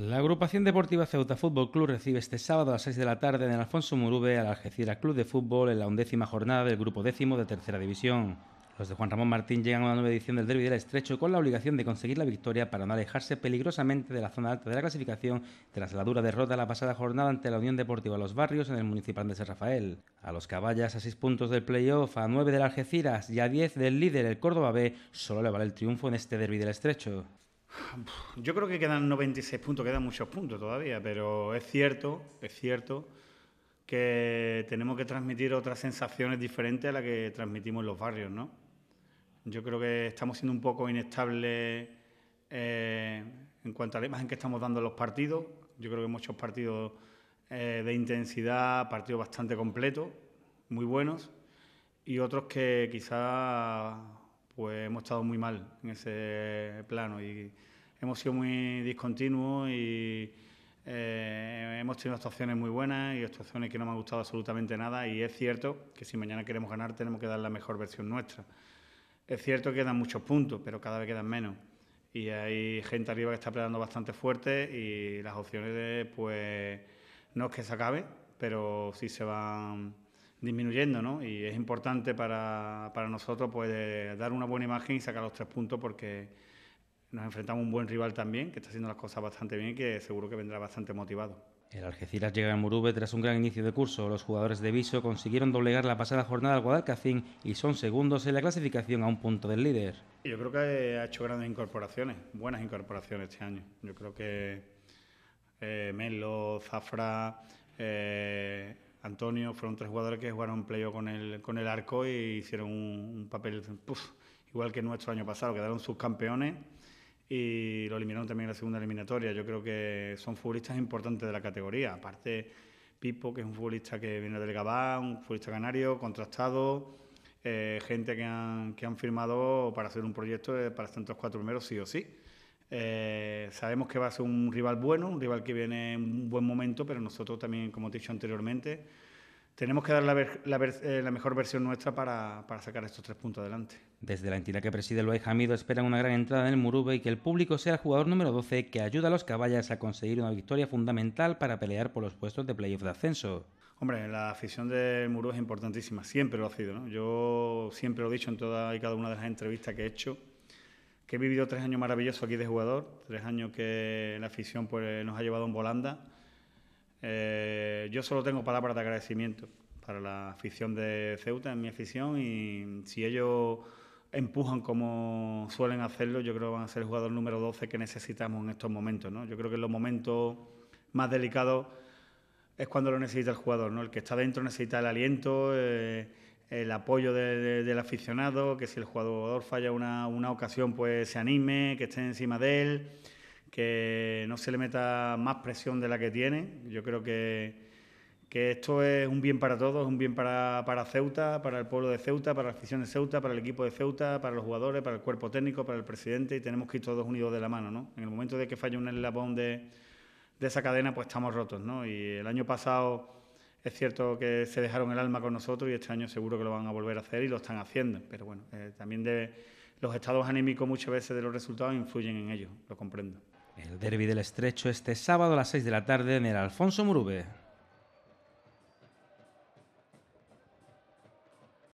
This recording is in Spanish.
La agrupación deportiva Ceuta Fútbol Club recibe este sábado a las 6 de la tarde en Alfonso Murube al Algeciras Club de Fútbol en la undécima jornada del grupo décimo de tercera división. Los de Juan Ramón Martín llegan a una nueva edición del Derby del Estrecho con la obligación de conseguir la victoria para no alejarse peligrosamente de la zona alta de la clasificación tras la dura derrota la pasada jornada ante la Unión Deportiva Los Barrios en el Municipal de San Rafael. A los caballas a 6 puntos del playoff, a 9 del Algeciras y a 10 del líder, el Córdoba B, solo le vale el triunfo en este Derby del Estrecho. Yo creo que quedan 96 puntos, quedan muchos puntos todavía, pero es cierto, es cierto que tenemos que transmitir otras sensaciones diferentes a las que transmitimos en los barrios, ¿no? Yo creo que estamos siendo un poco inestables eh, en cuanto a la imagen que estamos dando a los partidos. Yo creo que muchos partidos eh, de intensidad, partidos bastante completos, muy buenos, y otros que quizás pues hemos estado muy mal en ese plano y hemos sido muy discontinuos y eh, hemos tenido actuaciones muy buenas y actuaciones que no me han gustado absolutamente nada y es cierto que si mañana queremos ganar tenemos que dar la mejor versión nuestra. Es cierto que dan muchos puntos, pero cada vez quedan menos y hay gente arriba que está peleando bastante fuerte y las opciones de, pues no es que se acabe, pero sí se van disminuyendo, ¿no? Y es importante para, para nosotros pues, dar una buena imagen y sacar los tres puntos porque nos enfrentamos a un buen rival también, que está haciendo las cosas bastante bien y que seguro que vendrá bastante motivado. El Algeciras llega a Murube tras un gran inicio de curso. Los jugadores de Viso consiguieron doblegar la pasada jornada al Guadalcacín y son segundos en la clasificación a un punto del líder. Yo creo que ha hecho grandes incorporaciones, buenas incorporaciones este año. Yo creo que eh, Melo, Zafra, eh, Antonio, fueron tres jugadores que jugaron playo con el, con el arco y hicieron un, papel igual que nuestro año pasado, quedaron subcampeones y lo eliminaron también en la segunda eliminatoria. Yo creo que son futbolistas importantes de la categoría. Aparte, Pipo, que es un futbolista que viene del Gabá, un futbolista canario, contrastado, eh, gente que han, que han firmado para hacer un proyecto eh, para estar entre los cuatro primeros sí o sí. Eh, sabemos que va a ser un rival bueno, un rival que viene en un buen momento, pero nosotros también, como te he dicho anteriormente, tenemos que dar la, eh, mejor versión nuestra para, sacar estos tres puntos adelante. Desde la entidad que preside Luis Jamido... esperan una gran entrada en el Murube y que el público sea el jugador número 12 que ayuda a los caballas a conseguir una victoria fundamental para pelear por los puestos de playoff de ascenso. Hombre, la afición del Murube es importantísima, siempre lo ha sido. ¿no? Yo siempre lo he dicho en toda y cada una de las entrevistas que he hecho que he vivido tres años maravillosos aquí de jugador, tres años que la afición pues, nos ha llevado en volanda. Eh, yo solo tengo palabras de agradecimiento para la afición de Ceuta, en mi afición, y si ellos empujan como suelen hacerlo, yo creo que van a ser el jugador número 12 que necesitamos en estos momentos. ¿no? Yo creo que en los momentos más delicados es cuando lo necesita el jugador, ¿no? el que está dentro necesita el aliento. Eh, el apoyo del aficionado, que si el jugador falla una, ocasión, pues se anime, que esté encima de él, que no se le meta más presión de la que tiene. Yo creo que, que esto es un bien para todos, un bien para, Ceuta, para el pueblo de Ceuta, para la afición de Ceuta, para el equipo de Ceuta, para los jugadores, para el cuerpo técnico, para el presidente, y tenemos que ir todos unidos de la mano, ¿no? En el momento de que falle un eslabón de, de esa cadena, pues estamos rotos, ¿no? Y el año pasado es cierto que se dejaron el alma con nosotros y este año seguro que lo van a volver a hacer y lo están haciendo. Pero bueno, eh, también de los estados anímicos muchas veces de los resultados influyen en ello, lo comprendo. El derby del Estrecho este sábado a las 6 de la tarde en el Alfonso Murube.